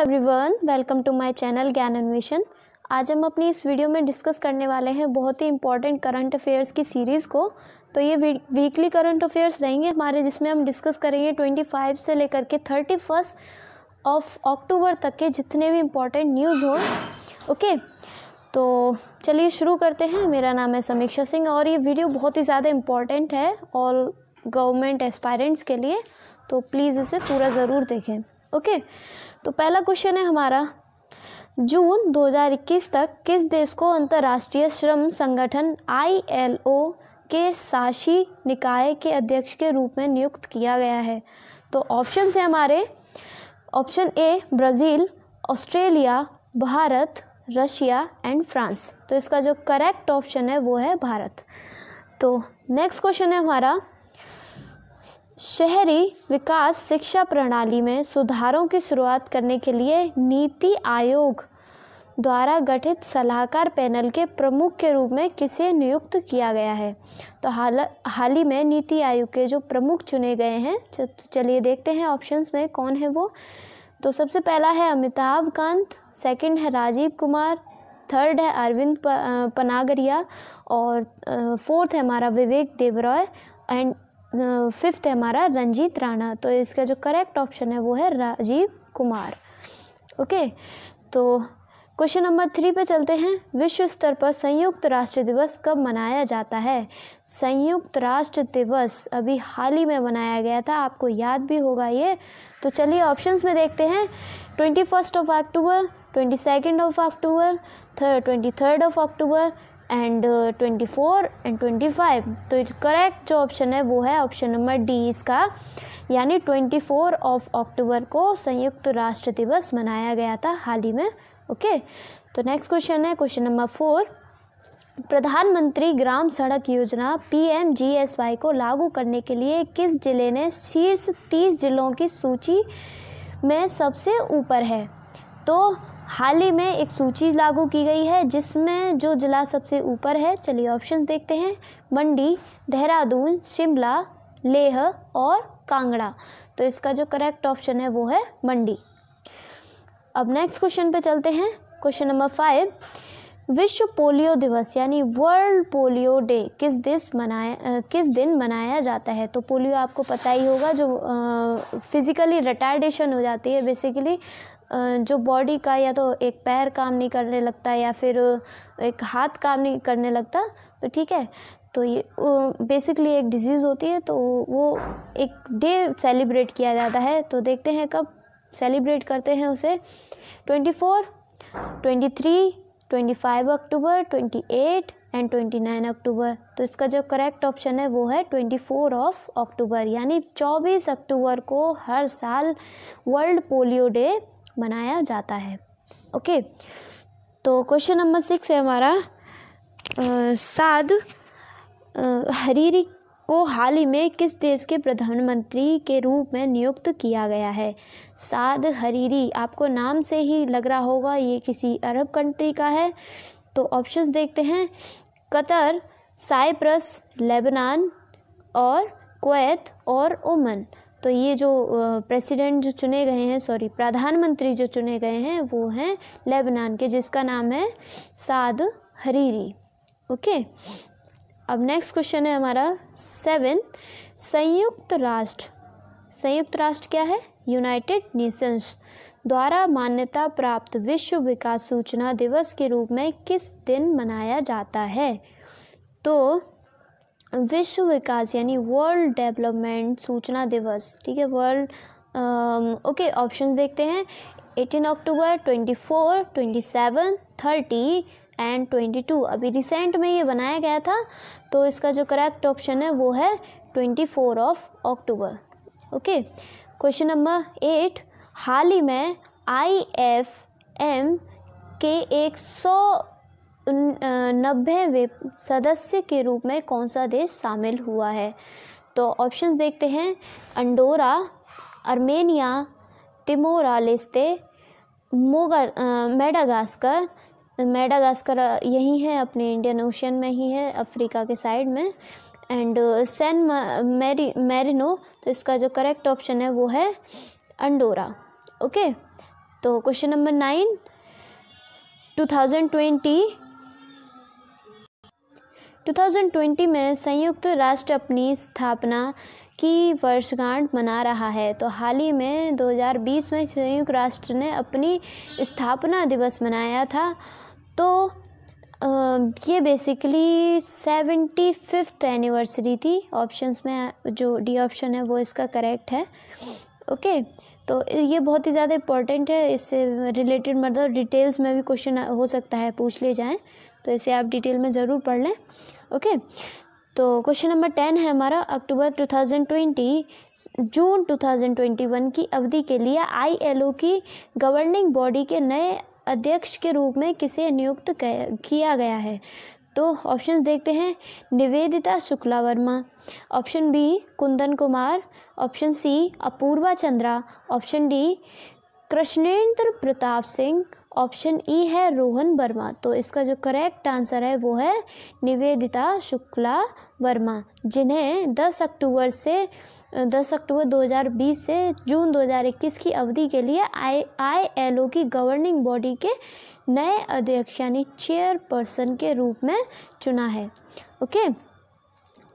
Everyone welcome to my channel Gyan Anveshan आज हम अपनी इस वीडियो में डिस्कस करने वाले हैं बहुत ही इंपॉर्टेंट करंट अफेयर्स की सीरीज़ को तो ये वीकली करंट अफेयर्स रहेंगे हमारे जिसमें हम डिस्कस करेंगे 25 से लेकर के थर्टी फर्स्ट ऑफ अक्टूबर तक के जितने भी इम्पोर्टेंट न्यूज़ हों ओके तो चलिए शुरू करते हैं मेरा नाम है समीक्षा सिंह और ये वीडियो बहुत ही ज़्यादा इम्पॉर्टेंट है ऑल गवर्नमेंट एस्पायरेंट्स के लिए तो प्लीज़ इसे पूरा ज़रूर देखें ओके okay? तो पहला क्वेश्चन है हमारा जून 2021 तक किस देश को अंतर्राष्ट्रीय श्रम संगठन आईएलओ के शासी निकाय के अध्यक्ष के रूप में नियुक्त किया गया है तो ऑप्शन है हमारे option A Brazil Australia Bharat Russia and France तो इसका जो करेक्ट ऑप्शन है वो है भारत तो नेक्स्ट क्वेश्चन है हमारा शहरी विकास शिक्षा प्रणाली में सुधारों की शुरुआत करने के लिए नीति आयोग द्वारा गठित सलाहकार पैनल के प्रमुख के रूप में किसे नियुक्त किया गया है तो हाल हाल ही में नीति आयोग के जो प्रमुख चुने गए हैं तो, तो चलिए देखते हैं ऑप्शंस में कौन है वो तो सबसे पहला है अमिताभ कांत सेकंड है राजीव कुमार थर्ड है अरविंद पनागरिया और फोर्थ है हमारा विवेक देवरॉय एंड फिफ्थ है हमारा रंजीत राणा तो इसका जो करेक्ट ऑप्शन है वो है राजीव कुमार ओके तो क्वेश्चन नंबर थ्री पे चलते हैं विश्व स्तर पर संयुक्त राष्ट्र दिवस कब मनाया जाता है संयुक्त राष्ट्र दिवस अभी हाल ही में मनाया गया था आपको याद भी होगा ये तो चलिए ऑप्शंस में देखते हैं twenty first of October twenty second of October third twenty third of October and twenty four and twenty five तो करेक्ट जो ऑप्शन है वो है ऑप्शन नंबर डी इसका यानी ट्वेंटी फोर ऑफ अक्टूबर को संयुक्त राष्ट्र दिवस मनाया गया था हाल ही में ओके तो नेक्स्ट क्वेश्चन है question number four Pradhanmantri Gram सड़क योजना पीएमजीएसवाई को लागू करने के लिए किस जिले ने शीर्ष तीस जिलों की सूची में सबसे ऊपर है तो हाल ही में एक सूची लागू की गई है जिसमें जो ज़िला सबसे ऊपर है चलिए ऑप्शंस देखते हैं मंडी देहरादून शिमला लेह और कांगड़ा तो इसका जो करेक्ट ऑप्शन है वो है मंडी अब नेक्स्ट क्वेश्चन पे चलते हैं क्वेश्चन नंबर फाइव विश्व पोलियो दिवस यानी वर्ल्ड पोलियो डे किस दिस मनाया किस दिन मनाया जाता है तो पोलियो आपको पता ही होगा जो फिज़िकली रिटार्डेशन हो जाती है बेसिकली जो बॉडी का या तो एक पैर काम नहीं करने लगता या फिर एक हाथ काम नहीं करने लगता तो ठीक है तो ये बेसिकली एक डिज़ीज़ होती है तो वो एक डे सेलिब्रेट किया जाता है तो देखते हैं कब सेलिब्रेट करते हैं उसे twenty four twenty three twenty five October twenty eight and twenty nine October तो इसका जो करेक्ट ऑप्शन है वो है ट्वेंटी फोर ऑफ अक्टूबर यानी चौबीस अक्टूबर को हर साल वर्ल्ड पोलियो डे मनाया जाता है ओके तो क्वेश्चन नंबर सिक्स है हमारा साध हरीरी को हाल ही में किस देश के प्रधानमंत्री के रूप में नियुक्त किया गया है साद हरीरी आपको नाम से ही लग रहा होगा ये किसी अरब कंट्री का है तो ऑप्शंस देखते हैं कतर साइप्रस लेबनान और कोत और ओमन तो ये जो प्रेसिडेंट जो चुने गए हैं सॉरी प्रधानमंत्री जो चुने गए हैं वो हैं लेबनान के जिसका नाम है साद हरीरी ओके अब नेक्स्ट क्वेश्चन है हमारा सेवन संयुक्त राष्ट्र संयुक्त राष्ट्र क्या है यूनाइटेड नेशंस द्वारा मान्यता प्राप्त विश्व विकास सूचना दिवस के रूप में किस दिन मनाया जाता है तो विश्व विकास यानी वर्ल्ड डेवलपमेंट सूचना दिवस ठीक है वर्ल्ड ओके ऑप्शन देखते हैं eighteen October twenty four twenty seven thirty and twenty two अभी रिसेंट में ये बनाया गया था तो इसका जो करेक्ट ऑप्शन है वो है twenty four of October okay question number eight हाल ही में आई एफ एम के एक सौ नब्बेवें सदस्य के रूप में कौन सा देश शामिल हुआ है तो ऑप्शंस देखते हैं अंडोरा अर्मेनिया तिमोरालेस्ते मोगर मेडागास्कर मेडागास्कर यही है अपने इंडियन ओशन में ही है अफ्रीका के साइड में एंड सैन मैरी मैरिनो तो इसका जो करेक्ट ऑप्शन है वो है अंडोरा ओके okay? तो क्वेश्चन नंबर नाइन 2020 2020 में संयुक्त राष्ट्र अपनी स्थापना की वर्षगांठ मना रहा है तो हाल ही में 2020 में संयुक्त राष्ट्र ने अपनी स्थापना दिवस मनाया था तो ये बेसिकली सेवेंटी फिफ्थ एनिवर्सरी थी ऑप्शंस में जो डी ऑप्शन है वो इसका करेक्ट है ओके तो ये बहुत ही ज़्यादा इम्पॉर्टेंट है इससे रिलेटेड मतलब डिटेल्स में भी क्वेश्चन हो सकता है पूछ ले जाएं तो इसे आप डिटेल में ज़रूर पढ़ लें ओके तो क्वेश्चन नंबर टेन है हमारा अक्टूबर 2020 जून 2021 की अवधि के लिए आईएलओ की गवर्निंग बॉडी के नए अध्यक्ष के रूप में किसे नियुक्त किया गया है तो ऑप्शन देखते हैं Nivedita Shukla Verma option B Kundan Kumar option C Apurva Chandra option D Krishnendra Pratap Singh option E है रोहन वर्मा तो इसका जो करेक्ट आंसर है वो है निवेदिता शुक्ला वर्मा जिन्हें 10 अक्टूबर से 10 अक्टूबर 2020 से जून 2021 की अवधि के लिए आई आई एल ओ की गवर्निंग बॉडी के नए अध्यक्ष यानी चेयरपर्सन के रूप में चुना है ओके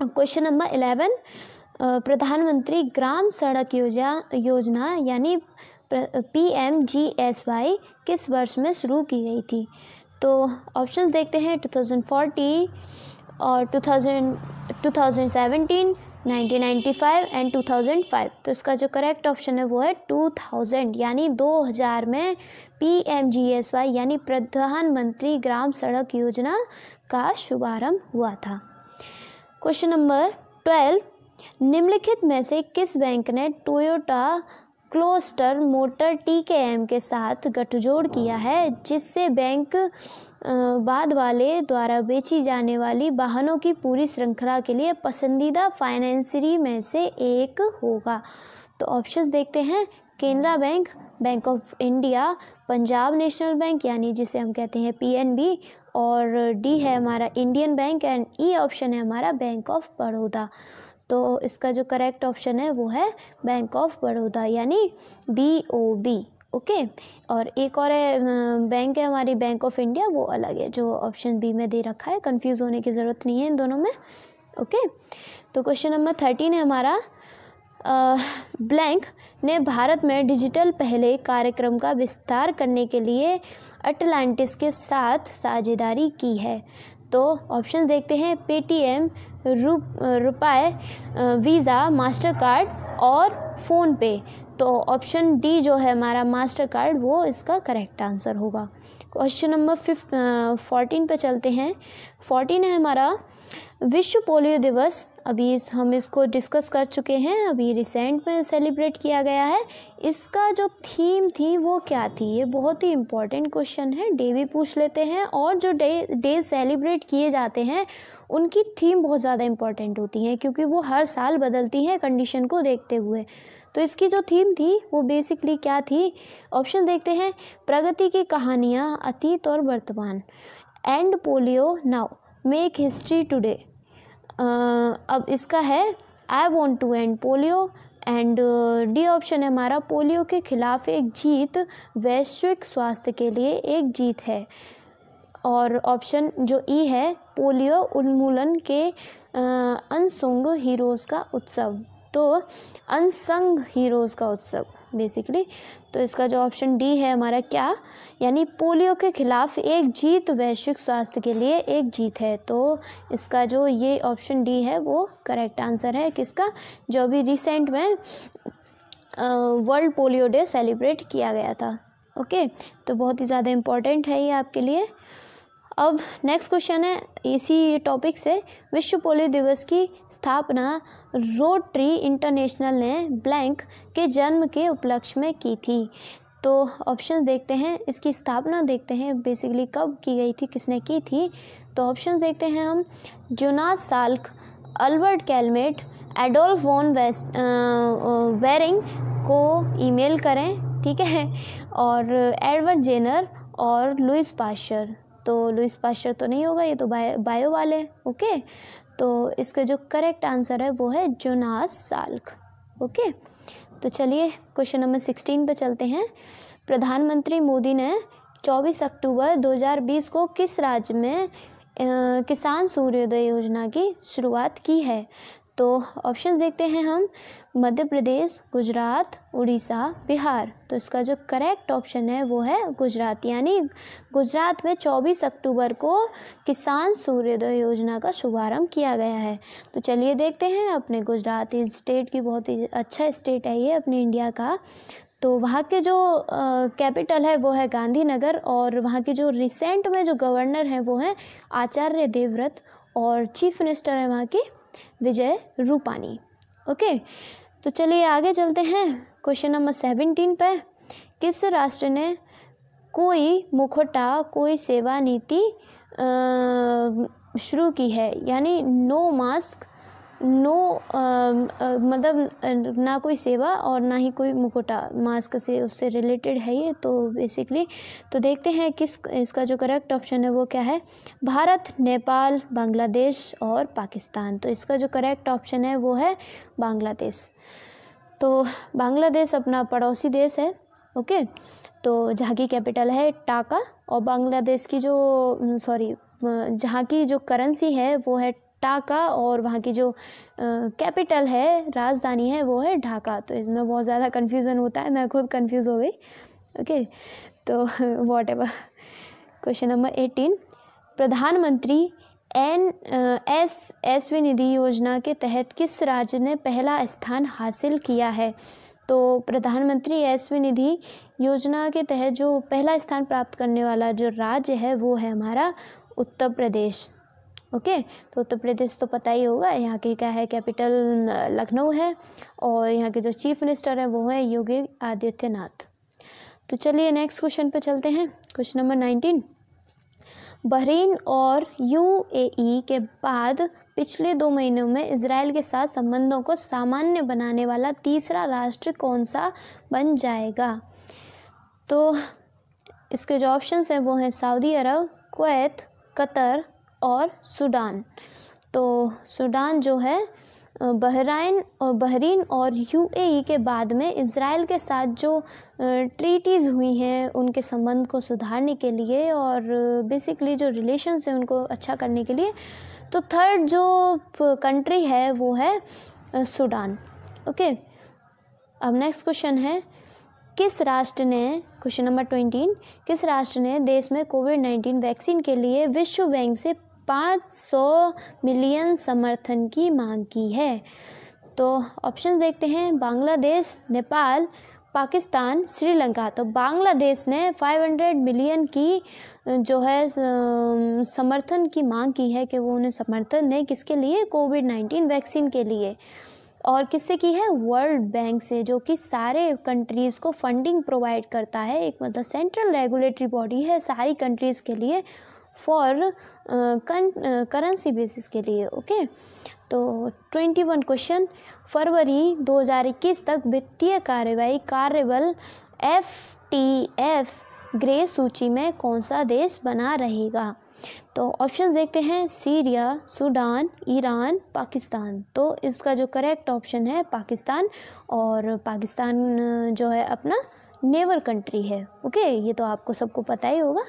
क्वेश्चन नंबर इलेवन प्रधानमंत्री ग्राम सड़क योजना योजना यानी P M G S Y किस वर्ष में शुरू की गई थी तो ऑप्शन देखते हैं 2040 और 2000 2017 फाइव एंड 2005 तो इसका जो करेक्ट ऑप्शन है वो है 2000 यानी 2000 में P M G S Y यानी प्रधानमंत्री ग्राम सड़क योजना का शुभारंभ हुआ था क्वेश्चन नंबर ट्वेल्व निम्नलिखित में से किस बैंक ने Toyota Kirloskar motor T K M के साथ गठजोड़ किया है जिससे बैंक बाद वाले द्वारा बेची जाने वाली वाहनों की पूरी श्रृंखला के लिए पसंदीदा फाइनेंसरी में से एक होगा तो ऑप्शंस देखते हैं Canara bank bank of India Punjab national bank यानी जिसे हम कहते हैं पीएनबी और डी है हमारा Indian bank and E option है हमारा बैंक ऑफ बड़ौदा तो इसका जो करेक्ट ऑप्शन है वो है बैंक ऑफ बड़ौदा यानी बी ओ बी ओके और एक और है बैंक है हमारी बैंक ऑफ इंडिया वो अलग है जो ऑप्शन बी में दे रखा है कंफ्यूज होने की ज़रूरत नहीं है इन दोनों में ओके तो क्वेश्चन नंबर थर्टीन है हमारा ब्लैंक ने भारत में डिजिटल पहले कार्यक्रम का विस्तार करने के लिए अटलांटिस के साथ साझेदारी की है तो ऑप्शन देखते हैं Paytm RuPay RuPay Visa master card और फ़ोनपे तो ऑप्शन डी जो है हमारा मास्टर कार्ड वो इसका करेक्ट आंसर होगा क्वेश्चन नंबर फिफ्ट फोर्टीन पर चलते हैं फोर्टीन है हमारा विश्व पोलियो दिवस अभी इस हम इसको डिस्कस कर चुके हैं अभी रिसेंट में सेलिब्रेट किया गया है इसका जो थीम थी वो क्या थी ये बहुत ही इम्पॉर्टेंट क्वेश्चन है डे भी पूछ लेते हैं और जो डे डे सेलिब्रेट किए जाते हैं उनकी थीम बहुत ज़्यादा इम्पॉर्टेंट होती है क्योंकि वो हर साल बदलती है कंडीशन को देखते हुए तो इसकी जो थीम थी वो बेसिकली क्या थी ऑप्शन देखते हैं प्रगति की कहानियाँ अतीत और वर्तमान end polio now make history today अब इसका है I want to end polio and D option है हमारा पोलियो के खिलाफ एक जीत वैश्विक स्वास्थ्य के लिए एक जीत है और ऑप्शन जो ई e है पोलियो उन्मूलन के अनसुंग हीरोज़ का उत्सव तो अनसंग हीरोज़ का उत्सव बेसिकली तो इसका जो ऑप्शन डी है हमारा क्या यानी पोलियो के खिलाफ एक जीत वैश्विक स्वास्थ्य के लिए एक जीत है तो इसका जो ये ऑप्शन डी है वो करेक्ट आंसर है किसका जो अभी रिसेंट में वर्ल्ड पोलियो डे सेलिब्रेट किया गया था ओके तो बहुत ही ज़्यादा इम्पॉर्टेंट है ये आपके लिए अब नेक्स्ट क्वेश्चन है इसी टॉपिक से विश्व पोलियो दिवस की स्थापना रोटरी इंटरनेशनल ने ब्लैंक के जन्म के उपलक्ष्य में की थी तो ऑप्शन देखते हैं इसकी स्थापना देखते हैं बेसिकली कब की गई थी किसने की थी तो ऑप्शन देखते हैं हम Jonas Salk Albert Calmette Adolf von वेस्ट वेरिंग को ईमेल करें ठीक है और एडवर्ड जेनर और लुइस पाशर तो लुइस पाश्चर तो नहीं होगा ये तो बायो बायो वाले ओके तो इसका जो करेक्ट आंसर है वो है जोनास साल्क ओके तो चलिए क्वेश्चन नंबर सिक्सटीन पर चलते हैं प्रधानमंत्री मोदी ने चौबीस अक्टूबर दो को किस राज्य में किसान सूर्योदय योजना की शुरुआत की है तो ऑप्शन देखते हैं हम मध्य प्रदेश गुजरात उड़ीसा बिहार तो इसका जो करेक्ट ऑप्शन है वो है गुजरात यानी गुजरात में 24 अक्टूबर को किसान सूर्योदय योजना का शुभारंभ किया गया है तो चलिए देखते हैं अपने गुजरात इस स्टेट की बहुत ही अच्छा स्टेट है ये अपने इंडिया का तो वहाँ के जो कैपिटल है वो है गांधीनगर और वहाँ के जो रिसेंट में जो गवर्नर हैं वो हैं आचार्य देवव्रत और चीफ मिनिस्टर हैं वहाँ के विजय रूपानी ओके तो चलिए आगे चलते हैं क्वेश्चन नंबर सेवनटीन पे किस राष्ट्र ने कोई मुखोटा कोई सेवा नीति शुरू की है यानी नो मास्क नो मतलब ना कोई सेवा और ना ही कोई मुकुटा मास्क से उससे रिलेटेड है ये तो बेसिकली तो देखते हैं किस इसका जो करेक्ट ऑप्शन है वो क्या है भारत नेपाल बांग्लादेश और पाकिस्तान तो इसका जो करेक्ट ऑप्शन है वो है बांग्लादेश तो बांग्लादेश अपना पड़ोसी देश है ओके तो जहाँ की कैपिटल है टाका और बांग्लादेश की जो सॉरी जहाँ की जो करेंसी है वो है ढाका और वहाँ की जो कैपिटल है राजधानी है वो है ढाका तो इसमें बहुत ज़्यादा कन्फ्यूज़न होता है मैं खुद कन्फ्यूज़ हो गई ओके तो whatever question number eighteen प्रधानमंत्री एन एस एस वी निधि योजना के तहत किस राज्य ने पहला स्थान हासिल किया है तो प्रधानमंत्री एस वी निधि योजना के तहत जो पहला स्थान प्राप्त करने वाला जो राज्य है वो है हमारा उत्तर प्रदेश ओके तो उत्तर प्रदेश तो पता ही होगा यहाँ की क्या है कैपिटल लखनऊ है और यहाँ के जो चीफ मिनिस्टर हैं वो है योगी आदित्यनाथ तो चलिए नेक्स्ट क्वेश्चन पे चलते हैं क्वेश्चन नंबर नाइनटीन बहरीन और यूएई के बाद पिछले दो महीनों में इसराइल के साथ संबंधों को सामान्य बनाने वाला तीसरा राष्ट्र कौन सा बन जाएगा तो इसके जो ऑप्शंस हैं वो हैं सऊदी अरब कुवैत कतर और सूडान तो सूडान जो है बहराइन और बहरीन और यूएई के बाद में इसराइल के साथ जो ट्रीटीज़ हुई हैं उनके संबंध को सुधारने के लिए और बेसिकली जो रिलेशन है उनको अच्छा करने के लिए तो थर्ड जो कंट्री है वो है सूडान ओके अब नेक्स्ट क्वेश्चन है किस राष्ट्र ने क्वेश्चन नंबर ट्वेंटीन किस राष्ट्र ने देश में कोविड नाइन्टीन वैक्सीन के लिए विश्व बैंक से 500 मिलियन समर्थन की मांग की है तो ऑप्शन देखते हैं बांग्लादेश नेपाल पाकिस्तान श्रीलंका तो बांग्लादेश ने 500 मिलियन की जो है समर्थन की मांग की है कि वो उन्हें समर्थन दें किसके लिए कोविड 19 वैक्सीन के लिए और किससे की है वर्ल्ड बैंक से जो कि सारे कंट्रीज़ को फंडिंग प्रोवाइड करता है एक मतलब सेंट्रल रेगुलेटरी बॉडी है सारी कंट्रीज़ के लिए फॉर करेंसी बेसिस के लिए ओके तो ट्वेंटी वन क्वेश्चन फरवरी दो हजार इक्कीस तक वित्तीय कार्यवाही कार्यबल एफ टी एफ ग्रे सूची में कौन सा देश बना रहेगा तो ऑप्शन देखते हैं सीरिया सूडान ईरान पाकिस्तान तो इसका जो करेक्ट ऑप्शन है पाकिस्तान और पाकिस्तान जो है अपना नेवर कंट्री है ओके ये तो आपको सबको पता ही होगा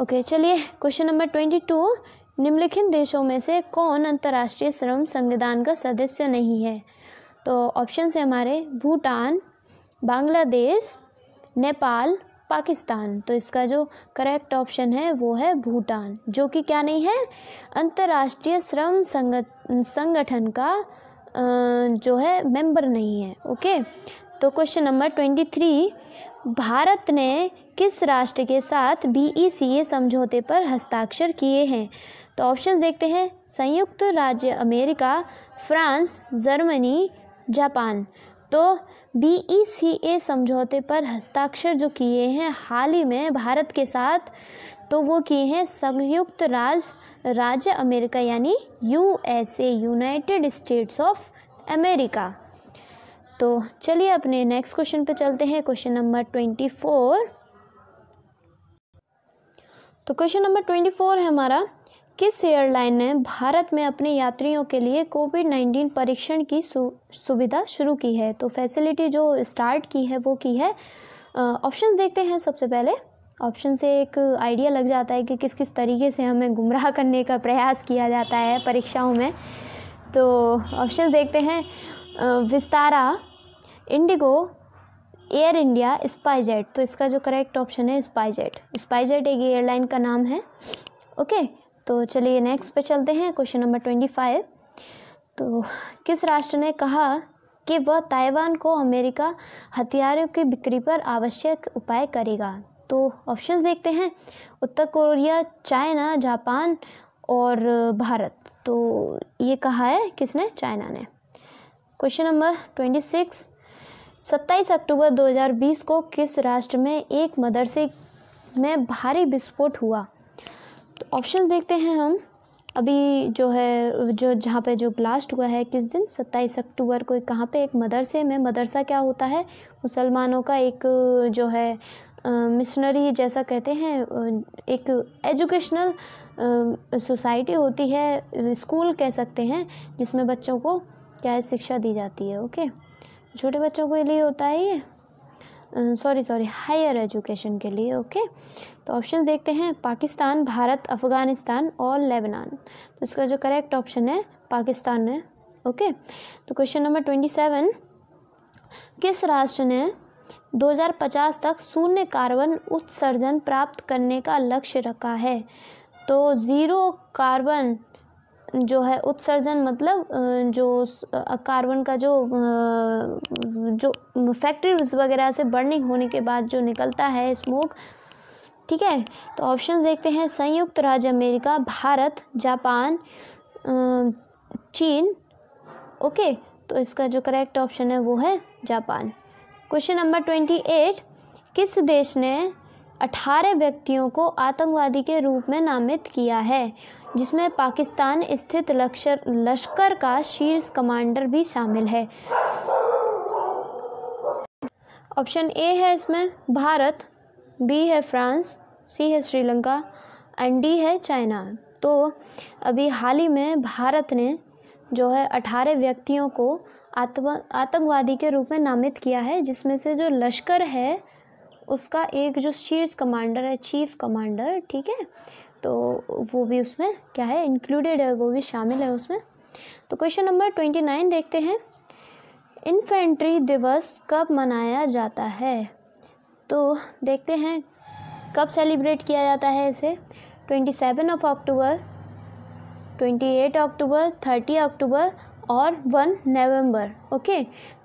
ओके चलिए क्वेश्चन नंबर ट्वेंटी टू निम्नलिखित देशों में से कौन अंतर्राष्ट्रीय श्रम संविधान का सदस्य नहीं है तो ऑप्शन है हमारे भूटान बांग्लादेश नेपाल पाकिस्तान तो इसका जो करेक्ट ऑप्शन है वो है भूटान जो कि क्या नहीं है अंतर्राष्ट्रीय श्रम संग संगठन का जो है मेंबर नहीं है ओके तो क्वेश्चन नंबर ट्वेंटी थ्री भारत ने किस राष्ट्र के साथ बी e समझौते पर हस्ताक्षर किए हैं तो ऑप्शन देखते हैं संयुक्त राज्य अमेरिका फ्रांस जर्मनी जापान तो बी e समझौते पर हस्ताक्षर जो किए हैं हाल ही में भारत के साथ तो वो किए हैं संयुक्त राज्य राज्य अमेरिका यानी U S United States of America तो चलिए अपने नेक्स्ट क्वेश्चन पे चलते हैं क्वेश्चन नंबर ट्वेंटी फोर तो क्वेश्चन नंबर ट्वेंटी फोर है हमारा किस एयरलाइन ने भारत में अपने यात्रियों के लिए कोविड नाइन्टीन परीक्षण की सु, सुविधा शुरू की है तो फैसिलिटी जो स्टार्ट की है वो की है ऑप्शन देखते हैं सबसे पहले ऑप्शन से एक आइडिया लग जाता है कि किस किस तरीके से हमें गुमराह करने का प्रयास किया जाता है परीक्षाओं में तो ऑप्शन देखते हैं विस्तारा इंडिगो एयर इंडिया स्पाइजेट तो इसका जो करेक्ट ऑप्शन है स्पाइजेट स्पाइजेट एक एयरलाइन का नाम है ओके तो चलिए नेक्स्ट पे चलते हैं क्वेश्चन नंबर ट्वेंटी फाइव तो किस राष्ट्र ने कहा कि वह ताइवान को अमेरिका हथियारों की बिक्री पर आवश्यक उपाय करेगा तो ऑप्शंस देखते हैं उत्तर कोरिया चाइना जापान और भारत तो ये कहा है किसने चाइना ने क्वेश्चन नंबर ट्वेंटी सिक्स सत्ताईस अक्टूबर दो हज़ार बीस को किस राष्ट्र में एक मदरसे में भारी विस्फोट हुआ तो ऑप्शन देखते हैं हम अभी जो है जो जहाँ पे जो ब्लास्ट हुआ है किस दिन सत्ताईस अक्टूबर को कहाँ पे एक मदरसे में मदरसा क्या होता है मुसलमानों का एक जो है मिशनरी जैसा कहते हैं एक एजुकेशनल सोसाइटी होती है स्कूल कह सकते हैं जिसमें बच्चों को क्या शिक्षा दी जाती है ओके छोटे बच्चों के लिए होता है ये सॉरी सॉरी हायर एजुकेशन के लिए ओके तो ऑप्शन देखते हैं पाकिस्तान भारत अफ़गानिस्तान और लेबनान तो इसका जो करेक्ट ऑप्शन है पाकिस्तान है ओके तो क्वेश्चन नंबर ट्वेंटी सेवन किस राष्ट्र ने 2050 तक शून्य कार्बन उत्सर्जन प्राप्त करने का लक्ष्य रखा है तो ज़ीरो कार्बन जो है उत्सर्जन मतलब जो कार्बन का जो जो फैक्ट्रीज वगैरह से बर्निंग होने के बाद जो निकलता है स्मोक ठीक है तो ऑप्शंस देखते हैं संयुक्त राज्य अमेरिका भारत जापान चीन ओके तो इसका जो करेक्ट ऑप्शन है वो है Japan question number twenty eight किस देश ने 18 व्यक्तियों को आतंकवादी के रूप में नामित किया है जिसमें पाकिस्तान स्थित लक्षर लश्कर का शीर्ष कमांडर भी शामिल है ऑप्शन ए है इसमें भारत बी है फ्रांस सी है श्रीलंका एंड डी है चाइना तो अभी हाल ही में भारत ने जो है अठारह व्यक्तियों को आतंकवादी के रूप में नामित किया है जिसमें से जो लश्कर है उसका एक जो शीर्ष कमांडर है चीफ कमांडर ठीक है तो वो भी उसमें क्या है इंक्लूडेड है वो भी शामिल है उसमें तो क्वेश्चन नंबर ट्वेंटी नाइन देखते हैं इन्फेंट्री दिवस कब मनाया जाता है तो देखते हैं कब सेलिब्रेट किया जाता है इसे twenty seven of October twenty eight October thirty October और वन नवंबर ओके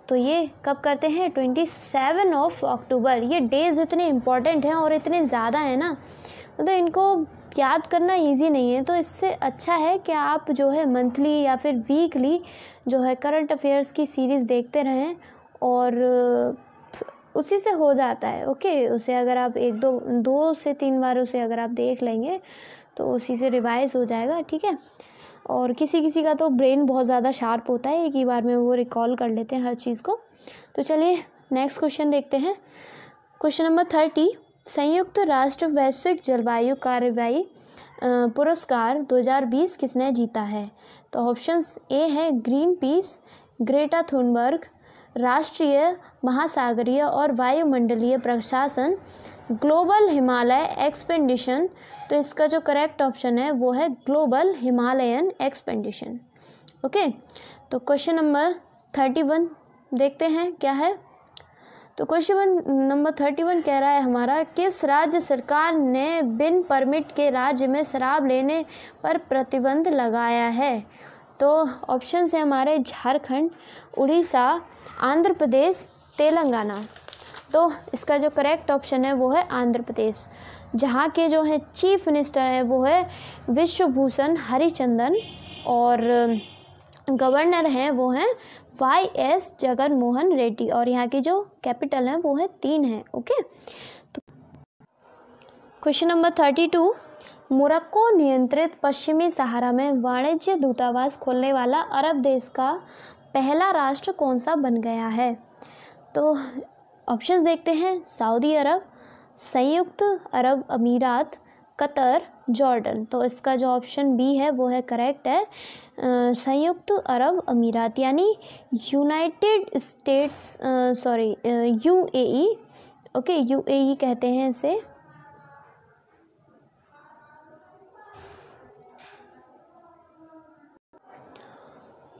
तो ये कब करते हैं ट्वेंटी सेवन ऑफ अक्टूबर ये डेज़ इतने इम्पॉर्टेंट हैं और इतने ज़्यादा हैं ना मतलब तो इनको याद करना इजी नहीं है तो इससे अच्छा है कि आप जो है मंथली या फिर वीकली जो है करंट अफेयर्स की सीरीज़ देखते रहें और उसी से हो जाता है ओके उसे अगर आप एक दो दो से तीन बार उसे अगर आप देख लेंगे तो उसी से रिवाइज हो जाएगा ठीक है और किसी किसी का तो ब्रेन बहुत ज़्यादा शार्प होता है एक ही बार में वो रिकॉल कर लेते हैं हर चीज़ को तो चलिए नेक्स्ट क्वेश्चन देखते हैं क्वेश्चन नंबर थर्टी संयुक्त राष्ट्र वैश्विक जलवायु कार्रवाई पुरस्कार 2020 किसने जीता है तो ऑप्शंस ए है ग्रीन पीस ग्रेटा थुनबर्ग राष्ट्रीय महासागरीय और वायुमंडलीय प्रशासन ग्लोबल हिमालय एक्सपेंडिशन तो इसका जो करेक्ट ऑप्शन है वो है ग्लोबल हिमालयन एक्सपेंडिशन ओके तो क्वेश्चन नंबर थर्टी वन देखते हैं क्या है तो क्वेश्चन नंबर थर्टी वन कह रहा है हमारा किस राज्य सरकार ने बिन परमिट के राज्य में शराब लेने पर प्रतिबंध लगाया है तो ऑप्शन है हमारे झारखंड उड़ीसा आंध्र प्रदेश तेलंगाना तो इसका जो करेक्ट ऑप्शन है वो है आंध्र प्रदेश जहाँ के जो है चीफ मिनिस्टर हैं वो है विश्वभूषण हरिचंदन और गवर्नर हैं वो हैं वाई एस जगन मोहन रेड्डी और यहाँ की जो कैपिटल है वो है तीन है ओके तो question number thirty two Morocco नियंत्रित पश्चिमी सहारा में वाणिज्य दूतावास खोलने वाला अरब देश का पहला राष्ट्र कौन सा बन गया है तो ऑप्शंस देखते हैं सऊदी अरब संयुक्त अरब अमीरात कतर जॉर्डन तो इसका जो ऑप्शन बी है वो है करेक्ट है संयुक्त अरब अमीरात यानी United States sorry UAE okay UAE कहते हैं इसे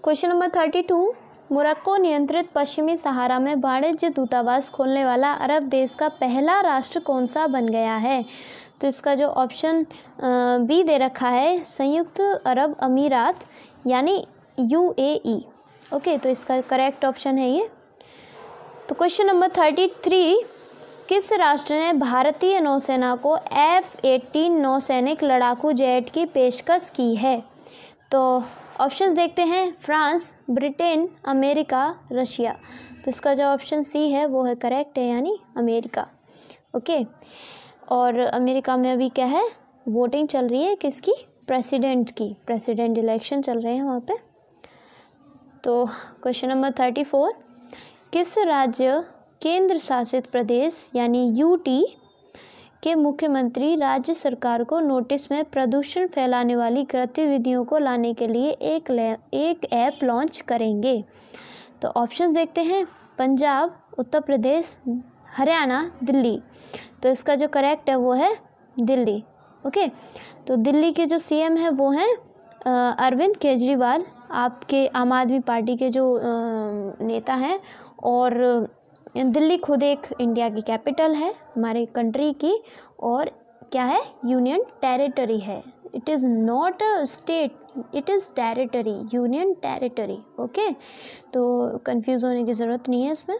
question number thirty two Morocco नियंत्रित पश्चिमी सहारा में वाणिज्य दूतावास खोलने वाला अरब देश का पहला राष्ट्र कौन सा बन गया है तो इसका जो ऑप्शन बी दे रखा है संयुक्त अरब अमीरात यानी यू ओके e। तो इसका करेक्ट ऑप्शन है ये तो क्वेश्चन नंबर थर्टी थ्री किस राष्ट्र ने भारतीय नौसेना को एफ एटीन नौसैनिक लड़ाकू जेट की पेशकश की है तो ऑप्शन देखते हैं फ्रांस ब्रिटेन अमेरिका रशिया तो इसका जो ऑप्शन सी है वो है करेक्ट है यानी अमेरिका ओके और अमेरिका में अभी क्या है वोटिंग चल रही है किसकी प्रेसिडेंट की प्रेसिडेंट इलेक्शन चल रहे हैं वहाँ पे तो क्वेश्चन नंबर थर्टी फोर किस राज्य केंद्र शासित प्रदेश यानी यूटी के मुख्यमंत्री राज्य सरकार को नोटिस में प्रदूषण फैलाने वाली गतिविधियों को लाने के लिए एक एक ऐप लॉन्च करेंगे तो ऑप्शंस देखते हैं पंजाब उत्तर प्रदेश हरियाणा दिल्ली तो इसका जो करेक्ट है वो है दिल्ली ओके तो दिल्ली के जो सीएम हैं वो हैं अरविंद केजरीवाल आपके आम आदमी पार्टी के जो नेता हैं और दिल्ली खुद एक इंडिया की कैपिटल है हमारे कंट्री की और क्या है यूनियन टेरिटरी है it is not a state it is territory union territory okay तो कंफ्यूज होने की ज़रूरत नहीं है इसमें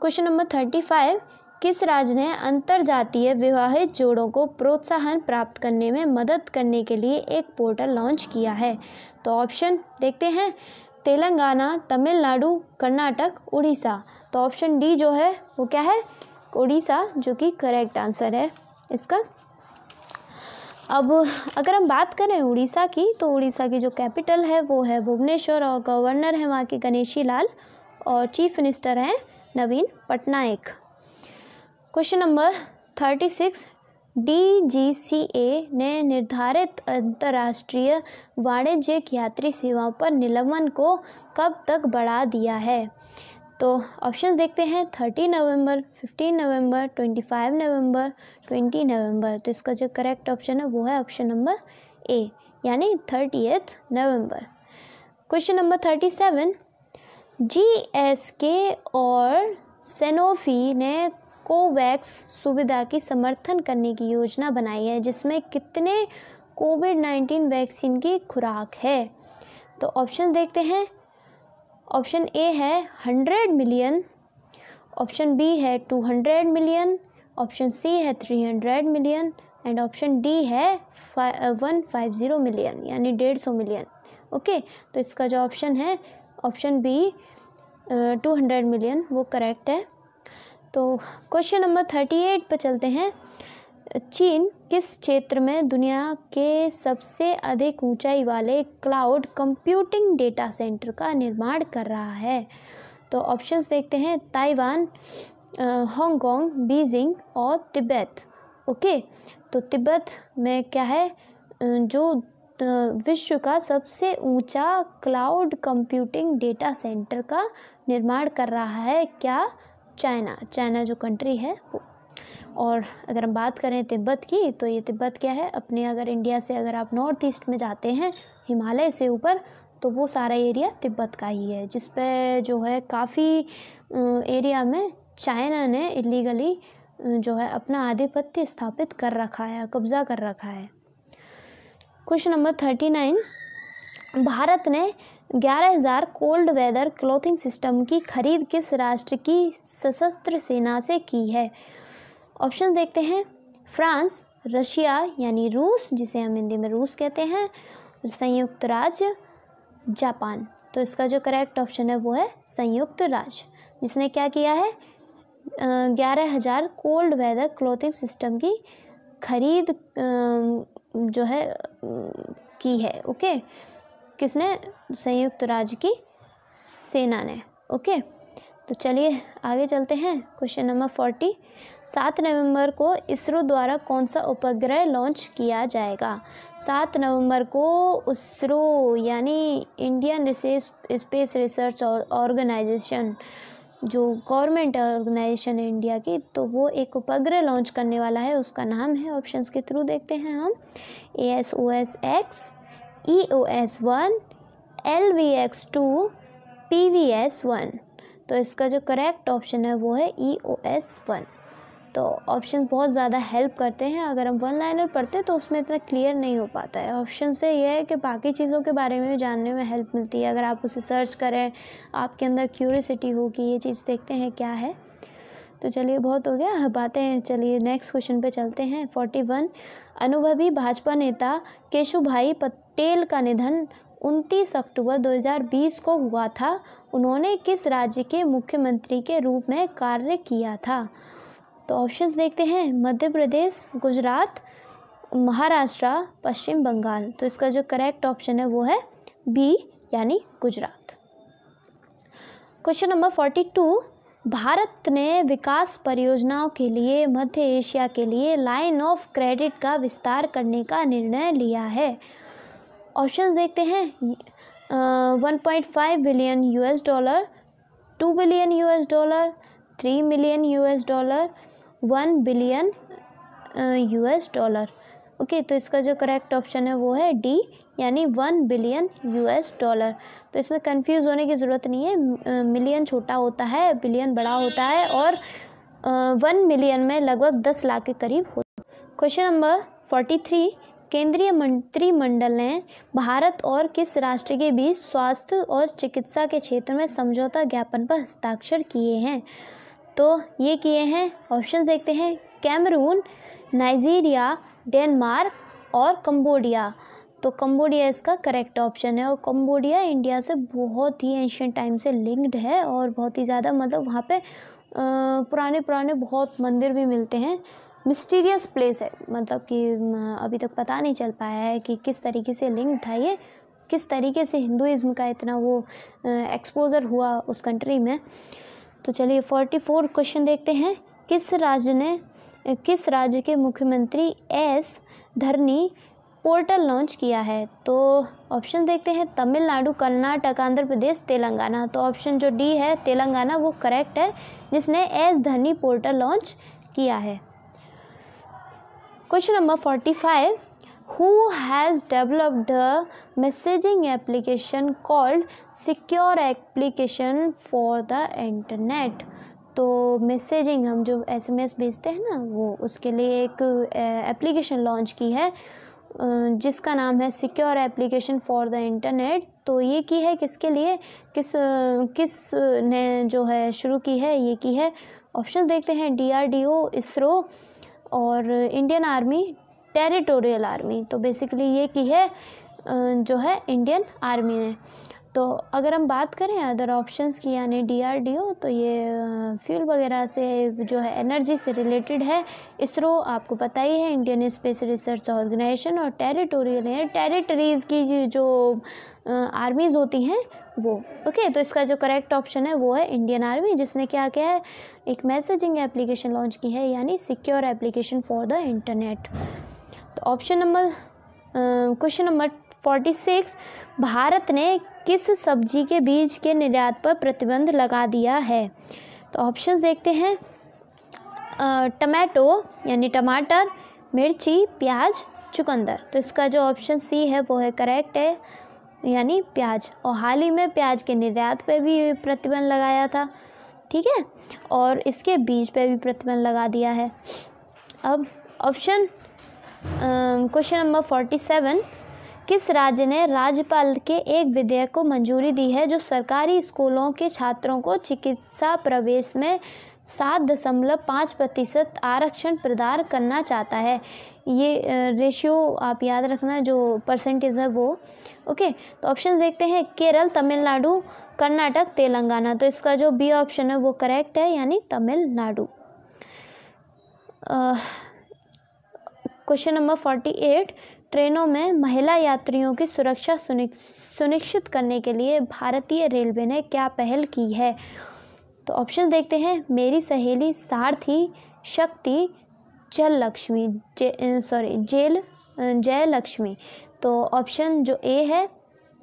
क्वेश्चन नंबर थर्टी फाइव किस राज्य ने अंतर जातीय विवाहित जोड़ों को प्रोत्साहन प्राप्त करने में मदद करने के लिए एक पोर्टल लॉन्च किया है तो ऑप्शन देखते हैं तेलंगाना तमिलनाडु कर्नाटक उड़ीसा तो ऑप्शन डी जो है वो क्या है उड़ीसा जो कि करेक्ट आंसर है इसका अब अगर हम बात करें उड़ीसा की तो उड़ीसा की जो कैपिटल है वो है भुवनेश्वर और गवर्नर है वहाँ के गणेशी लाल और चीफ मिनिस्टर हैं Naveen Patnaik question number thirty six D ने निर्धारित अंतर्राष्ट्रीय वाणिज्यिक यात्री सेवाओं पर निलंबन को कब तक बढ़ा दिया है तो ऑप्शन देखते हैं thirty November fifteen November twenty five November twenty November तो इसका जो करेक्ट ऑप्शन है वो है ऑप्शन नंबर ए यानी thirty November question number thirty seven G S K और सेनोफी ने कोवैक्स सुविधा की समर्थन करने की योजना बनाई है जिसमें कितने कोविड नाइन्टीन वैक्सीन की खुराक है तो ऑप्शन देखते हैं ऑप्शन ए है हंड्रेड मिलियन ऑप्शन बी है two hundred million option C है three hundred million and option D है वन फाइव ज़ीरो मिलियन यानी डेढ़ सौ मिलियन ओके तो इसका जो ऑप्शन है option B two hundred million वो करेक्ट है तो क्वेश्चन नंबर थर्टी एट पर चलते हैं चीन किस क्षेत्र में दुनिया के सबसे अधिक ऊंचाई वाले क्लाउड कंप्यूटिंग डेटा सेंटर का निर्माण कर रहा है तो ऑप्शंस देखते हैं ताइवान हांगकांग बीजिंग और तिब्बत ओके तो तिब्बत में क्या है जो विश्व का सबसे ऊंचा क्लाउड कंप्यूटिंग डेटा सेंटर का निर्माण कर रहा है क्या चाइना चाइना जो कंट्री है वो और अगर हम बात करें तिब्बत की तो ये तिब्बत क्या है अपने अगर इंडिया से अगर आप नॉर्थ ईस्ट में जाते हैं हिमालय से ऊपर तो वो सारा एरिया तिब्बत का ही है जिस पे जो है काफ़ी एरिया में चाइना ने इलीगली जो है अपना आधिपत्य स्थापित कर रखा है कब्ज़ा कर रखा है question number thirty nine Bharat ने ग्यारह हज़ार कोल्ड वेदर क्लोथिंग सिस्टम की खरीद किस राष्ट्र की सशस्त्र सेना से की है ऑप्शन देखते हैं फ्रांस रशिया यानी रूस जिसे हम हिंदी में रूस कहते हैं संयुक्त राज्य जापान तो इसका जो करेक्ट ऑप्शन है वो है संयुक्त राज्य जिसने क्या किया है ग्यारह हज़ार कोल्ड वेदर क्लोथिंग सिस्टम की खरीद जो है की है ओके किसने संयुक्त राज्य की सेना ने ओके तो चलिए आगे चलते हैं क्वेश्चन नंबर फोर्टी सात नवंबर को इसरो द्वारा कौन सा उपग्रह लॉन्च किया जाएगा सात नवंबर को इसरो यानी Indian research space research organisation जो गवर्नमेंट ऑर्गेनाइजेशन है इंडिया की तो वो एक उपग्रह लॉन्च करने वाला है उसका नाम है ऑप्शंस के थ्रू देखते हैं हम A S O S X E O S one L V X two P V S one तो इसका जो करेक्ट ऑप्शन है वो है ई ओ एस वन तो ऑप्शन बहुत ज़्यादा हेल्प करते हैं अगर हम वन लाइनर पढ़ते हैं तो उसमें इतना क्लियर नहीं हो पाता है ऑप्शन से यह है कि बाकी चीज़ों के बारे में जानने में हेल्प मिलती है अगर आप उसे सर्च करें आपके अंदर क्यूरियसिटी हो कि ये चीज़ देखते हैं क्या है तो चलिए बहुत हो गया बातें चलिए नेक्स्ट क्वेश्चन पे चलते हैं फोर्टी वन अनुभवी भाजपा नेता केशु भाई पटेल का निधन उनतीस अक्टूबर 2020 को हुआ था उन्होंने किस राज्य के मुख्यमंत्री के रूप में कार्य किया था तो ऑप्शंस देखते हैं मध्य प्रदेश गुजरात महाराष्ट्र पश्चिम बंगाल तो इसका जो करेक्ट ऑप्शन है वो है बी यानी Gujarat question number forty two Bharat ने विकास परियोजनाओं के लिए मध्य एशिया के लिए लाइन ऑफ क्रेडिट का विस्तार करने का निर्णय लिया है ऑप्शंस देखते हैं one point five billion US dollar two billion US dollar three million US dollar one billion US dollar okay तो इसका जो करेक्ट ऑप्शन है वो है डी यानी वन बिलियन यूएस डॉलर तो इसमें कंफ्यूज होने की ज़रूरत नहीं है मिलियन छोटा होता है बिलियन बड़ा होता है और वन मिलियन में लगभग दस लाख के करीब होता क्वेश्चन नंबर फोर्टी थ्री केंद्रीय मंत्रिमंडल ने भारत और किस राष्ट्र के बीच स्वास्थ्य और चिकित्सा के क्षेत्र में समझौता ज्ञापन पर हस्ताक्षर किए हैं तो ये किए हैं ऑप्शन देखते हैं कैमरून नाइजीरिया डेनमार्क और कंबोडिया तो कम्बोडिया इसका करेक्ट ऑप्शन है और कम्बोडिया इंडिया से बहुत ही एंशियन टाइम से लिंक्ड है और बहुत ही ज़्यादा मतलब वहाँ पे पुराने पुराने बहुत मंदिर भी मिलते हैं मिस्टीरियस प्लेस है मतलब कि अभी तक पता नहीं चल पाया है कि किस तरीके से लिंक था ये किस तरीके से हिंदुज़म का इतना वो एक्सपोज़र हुआ उस कंट्री में तो चलिए फोर्टी फोर क्वेश्चन देखते हैं किस राज्य ने किस राज्य के मुख्यमंत्री एस धरनी पोर्टल लॉन्च किया है तो ऑप्शन देखते हैं तमिलनाडु कर्नाटक आंध्र प्रदेश तेलंगाना तो ऑप्शन जो डी है तेलंगाना वो करेक्ट है जिसने एस धनी पोर्टल लॉन्च किया है question number forty five who has developed messaging application called secure application for the internet तो मैसेजिंग हम जो एसएमएस भेजते हैं ना वो उसके लिए एक एप्लीकेशन लॉन्च की है जिसका नाम है secure application for the internet तो ये की है किसके लिए किस किस ने जो है शुरू की है ये की है ऑप्शन देखते हैं डीआरडीओ इसरो और इंडियन आर्मी टेरिटोरियल आर्मी तो बेसिकली ये की है जो है इंडियन आर्मी ने तो अगर हम बात करें अदर ऑप्शंस की यानी डीआरडीओ तो ये फ्यूल वगैरह से जो है एनर्जी से रिलेटेड है इसरो आपको पता ही है इंडियन स्पेस रिसर्च ऑर्गेनाइजेशन और टेरिटोरियल है टेरिटरीज़ की जो आर्मीज़ होती हैं वो ओके तो इसका जो करेक्ट ऑप्शन है वो है इंडियन आर्मी जिसने क्या क्या है एक मैसेजिंग एप्लीकेशन लॉन्च की है यानी secure application for the internet तो option number question number forty six Bharat ने किस सब्जी के बीज के निर्यात पर प्रतिबंध लगा दिया है तो ऑप्शन देखते हैं टमाटो यानी टमाटर मिर्ची प्याज चुकंदर तो इसका जो ऑप्शन सी है वो है करेक्ट है यानी प्याज और हाल ही में प्याज के निर्यात पर भी प्रतिबंध लगाया था ठीक है और इसके बीज पर भी प्रतिबंध लगा दिया है अब option question number forty seven किस राज्य ने राज्यपाल के एक विधेयक को मंजूरी दी है जो सरकारी स्कूलों के छात्रों को चिकित्सा प्रवेश में सात दशमलव पाँच प्रतिशत आरक्षण प्रदान करना चाहता है ये रेशियो आप याद रखना जो परसेंटेज है वो ओके तो ऑप्शन देखते हैं केरल तमिलनाडु कर्नाटक तेलंगाना तो इसका जो बी ऑप्शन है वो करेक्ट है यानी Tamil Nadu question number forty eight ट्रेनों में महिला यात्रियों की सुरक्षा सुनिश्चित करने के लिए भारतीय रेलवे ने क्या पहल की है तो ऑप्शन देखते हैं मेरी सहेली सारथी शक्ति जल लक्ष्मी जे सॉरी जेल जय लक्ष्मी तो ऑप्शन जो ए है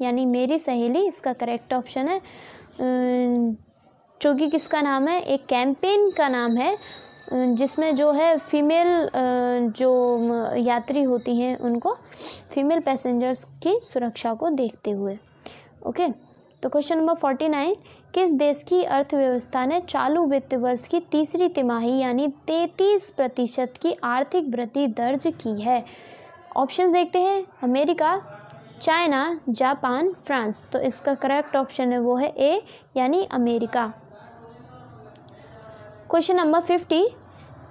यानी मेरी सहेली इसका करेक्ट ऑप्शन है चूँकि किसका नाम है एक कैंपेन का नाम है जिसमें जो है फीमेल जो यात्री होती हैं उनको फीमेल पैसेंजर्स की सुरक्षा को देखते हुए ओके तो क्वेश्चन नंबर फोर्टी नाइन किस देश की अर्थव्यवस्था ने चालू वित्त वर्ष की तीसरी तिमाही यानी तैंतीस प्रतिशत की आर्थिक वृद्धि दर्ज की है ऑप्शंस देखते हैं अमेरिका चाइना जापान फ्रांस तो इसका करेक्ट ऑप्शन है वो है ए यानी अमेरिका क्वेश्चन नंबर फिफ्टी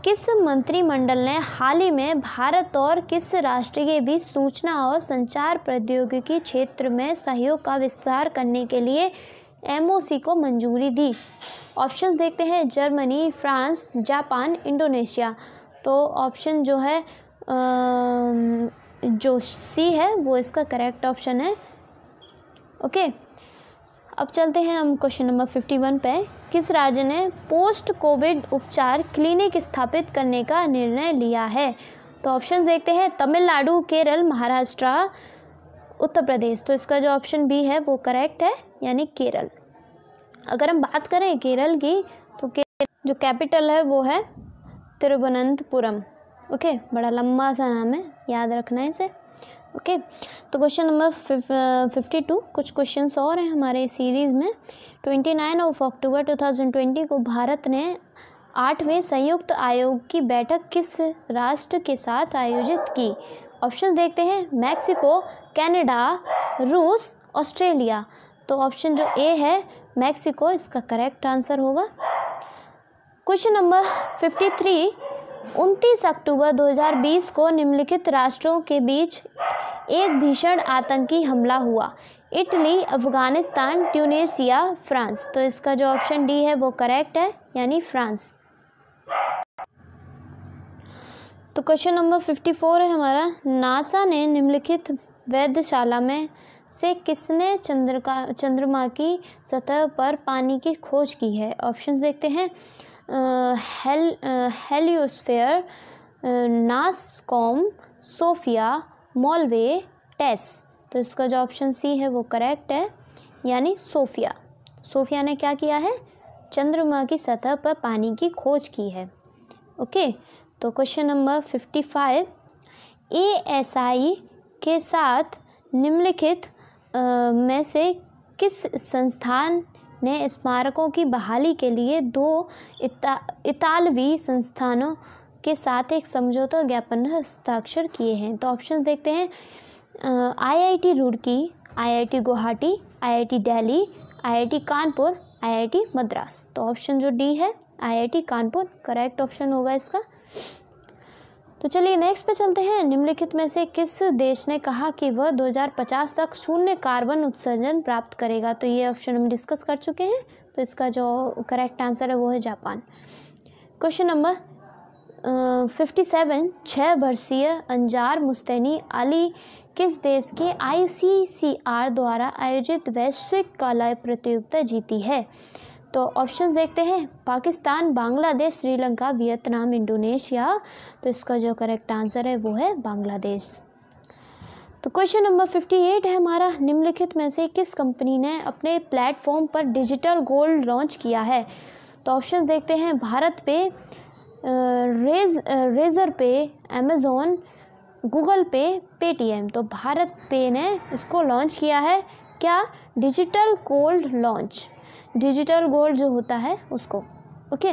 किस मंत्रिमंडल ने हाल ही में भारत और किस राष्ट्र के बीच सूचना और संचार प्रौद्योगिकी क्षेत्र में सहयोग का विस्तार करने के लिए एमओसी को मंजूरी दी ऑप्शंस देखते हैं जर्मनी फ्रांस जापान इंडोनेशिया तो ऑप्शन जो है जो सी है वो इसका करेक्ट ऑप्शन है ओके okay. अब चलते हैं हम क्वेश्चन नंबर फिफ्टी वन पे किस राज्य ने पोस्ट कोविड उपचार क्लिनिक स्थापित करने का निर्णय लिया है तो ऑप्शन देखते हैं तमिलनाडु केरल महाराष्ट्र उत्तर प्रदेश तो इसका जो ऑप्शन बी है वो करेक्ट है यानी केरल अगर हम बात करें केरल की तो केरल जो कैपिटल है वो है तिरुवनंतपुरम ओके बड़ा लंबा सा नाम है याद रखना है इसे ओके तो क्वेश्चन नंबर फिफ्टी टू कुछ क्वेश्चन और हैं हमारे सीरीज़ में twenty nine of October two thousand twenty को भारत ने आठवें संयुक्त आयोग की बैठक किस राष्ट्र के साथ आयोजित की ऑप्शन देखते हैं मैक्सिको कैनेडा रूस ऑस्ट्रेलिया तो ऑप्शन जो ए है मैक्सिको इसका करेक्ट आंसर होगा क्वेश्चन नंबर फिफ्टी थ्री उनतीस अक्टूबर 2020 को निम्नलिखित राष्ट्रों के बीच एक भीषण आतंकी हमला हुआ इटली अफ़गानिस्तान ट्यूनेशिया फ्रांस तो इसका जो ऑप्शन डी है वो करेक्ट है यानी फ्रांस तो क्वेश्चन नंबर फिफ्टी फोर है हमारा नासा ने निम्नलिखित वैधशाला में से किसने चंद्र का चंद्रमा की सतह पर पानी की खोज की है ऑप्शंस देखते हैं हेल हेलियोस्फेयर नासकॉम सोफिया मॉलवे टेस तो इसका जो ऑप्शन सी है वो करेक्ट है यानी सोफिया सोफिया ने क्या किया है चंद्रमा की सतह पर पानी की खोज की है ओके तो question number fifty five A S I के साथ निम्नलिखित में से किस संस्थान ने स्मारकों की बहाली के लिए दो इता, इतालवी संस्थानों के साथ एक समझौता ज्ञापन हस्ताक्षर किए हैं तो ऑप्शन देखते हैं IIT Roorkee IIT Guwahati IIT Delhi IIT Kanpur IIT Madras तो ऑप्शन जो डी है आईआईटी कानपुर करेक्ट ऑप्शन होगा इसका तो चलिए नेक्स्ट पे चलते हैं निम्नलिखित में से किस देश ने कहा कि वह 2050 तक शून्य कार्बन उत्सर्जन प्राप्त करेगा तो ये ऑप्शन हम डिस्कस कर चुके हैं तो इसका जो करेक्ट आंसर है वो है Japan question number fifty seven छः वर्षीय अंजार मुस्तैनी अली किस देश के आईसीसीआर द्वारा आयोजित वैश्विक कला प्रतियोगिता जीती है तो ऑप्शंस देखते हैं पाकिस्तान बांग्लादेश श्रीलंका वियतनाम इंडोनेशिया तो इसका जो करेक्ट आंसर है वो है बांग्लादेश तो क्वेश्चन नंबर फिफ्टी एट है हमारा निम्नलिखित में से किस कंपनी ने अपने प्लेटफॉर्म पर डिजिटल गोल्ड लॉन्च किया है तो ऑप्शन देखते हैं भारत पे रेज Razorpay Amazon Google pay Paytm तो भारत पे ने इसको लॉन्च किया है क्या digital gold launch digital gold जो होता है उसको ओके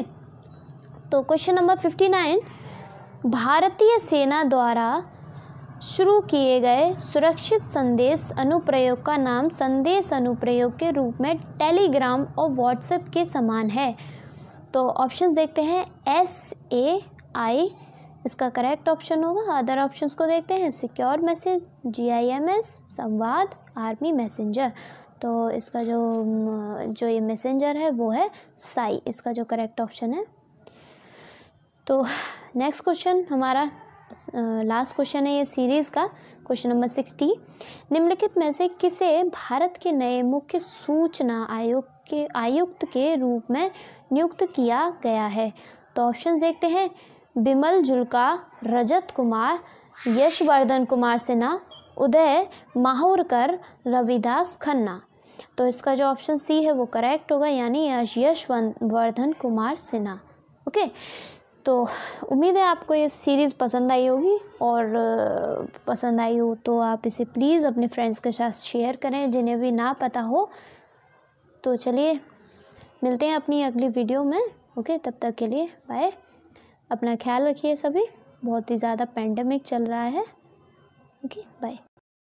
तो क्वेश्चन नंबर फिफ्टी नाइन भारतीय सेना द्वारा शुरू किए गए सुरक्षित संदेश अनुप्रयोग का नाम संदेश अनुप्रयोग के रूप में टेलीग्राम और व्हाट्सएप के समान है तो ऑप्शंस देखते हैं एस ए आई इसका करेक्ट ऑप्शन होगा अदर ऑप्शंस को देखते हैं secure message G I M S Samvad army messenger तो इसका जो जो ये मैसेंजर है वो है साई इसका जो करेक्ट ऑप्शन है तो नेक्स्ट क्वेश्चन हमारा लास्ट क्वेश्चन है ये सीरीज़ का क्वेश्चन नंबर सिक्सटी निम्नलिखित में से किसे भारत के नए मुख्य सूचना आयोग के आयुक्त के रूप में नियुक्त किया गया है तो ऑप्शंस देखते हैं बिमल जुल्का रजत कुमार यशवर्धन कुमार सिन्हा उदय माहौरकर रविदास खन्ना तो इसका जो ऑप्शन सी है वो करेक्ट होगा यानी यश वर्धन कुमार सिन्हा ओके तो उम्मीद है आपको ये सीरीज़ पसंद आई होगी और पसंद आई हो तो आप इसे प्लीज़ अपने फ्रेंड्स के साथ शेयर करें जिन्हें भी ना पता हो तो चलिए मिलते हैं अपनी अगली वीडियो में ओके तब तक के लिए बाय अपना ख्याल रखिए सभी बहुत ही ज़्यादा पेंडेमिक चल रहा है ओके बाय